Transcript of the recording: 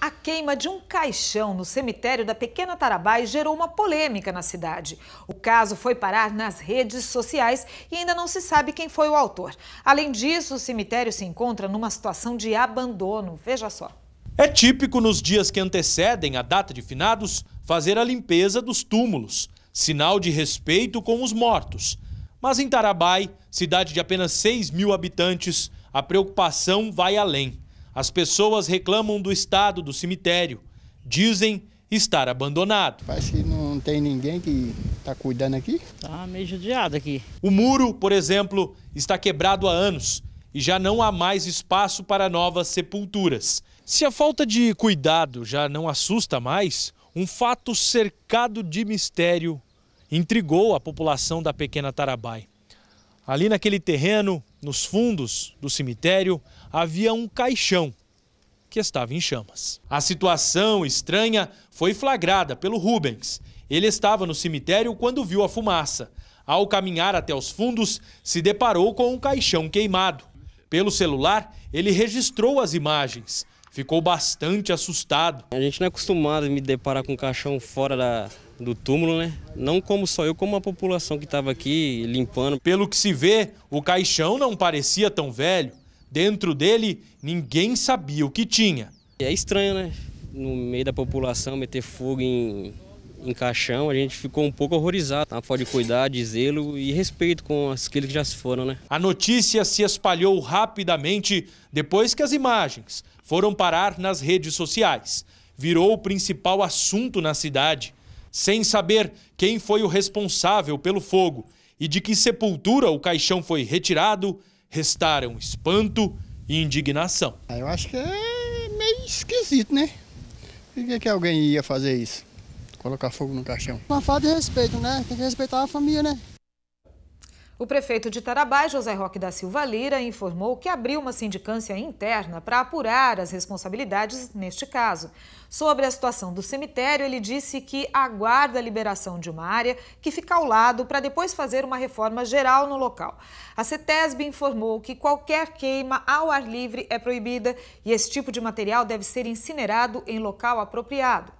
A queima de um caixão no cemitério da Pequena Tarabai gerou uma polêmica na cidade. O caso foi parar nas redes sociais e ainda não se sabe quem foi o autor. Além disso, o cemitério se encontra numa situação de abandono. Veja só. É típico nos dias que antecedem a data de finados fazer a limpeza dos túmulos, sinal de respeito com os mortos. Mas em Tarabai, cidade de apenas 6 mil habitantes, a preocupação vai além. As pessoas reclamam do estado do cemitério. Dizem estar abandonado. Parece que não tem ninguém que está cuidando aqui. Está meio judiado aqui. O muro, por exemplo, está quebrado há anos e já não há mais espaço para novas sepulturas. Se a falta de cuidado já não assusta mais, um fato cercado de mistério intrigou a população da pequena Tarabai. Ali naquele terreno, nos fundos do cemitério havia um caixão que estava em chamas. A situação estranha foi flagrada pelo Rubens. Ele estava no cemitério quando viu a fumaça. Ao caminhar até os fundos, se deparou com um caixão queimado. Pelo celular, ele registrou as imagens. Ficou bastante assustado. A gente não é acostumado a me deparar com um caixão fora da, do túmulo, né? Não como só eu, como a população que estava aqui limpando. Pelo que se vê, o caixão não parecia tão velho. Dentro dele, ninguém sabia o que tinha. É estranho, né? No meio da população, meter fogo em, em caixão, a gente ficou um pouco horrorizado. Tá? Falta de cuidar, de zelo e respeito com aqueles que já se foram, né? A notícia se espalhou rapidamente depois que as imagens foram parar nas redes sociais. Virou o principal assunto na cidade sem saber quem foi o responsável pelo fogo e de que sepultura o caixão foi retirado, restaram espanto e indignação. Ah, eu acho que é meio esquisito, né? Por que, que alguém ia fazer isso? Colocar fogo no caixão? Uma falta de respeito, né? Tem que respeitar a família, né? O prefeito de Tarabá, José Roque da Silva Lira, informou que abriu uma sindicância interna para apurar as responsabilidades neste caso. Sobre a situação do cemitério, ele disse que aguarda a liberação de uma área que fica ao lado para depois fazer uma reforma geral no local. A CETESB informou que qualquer queima ao ar livre é proibida e esse tipo de material deve ser incinerado em local apropriado.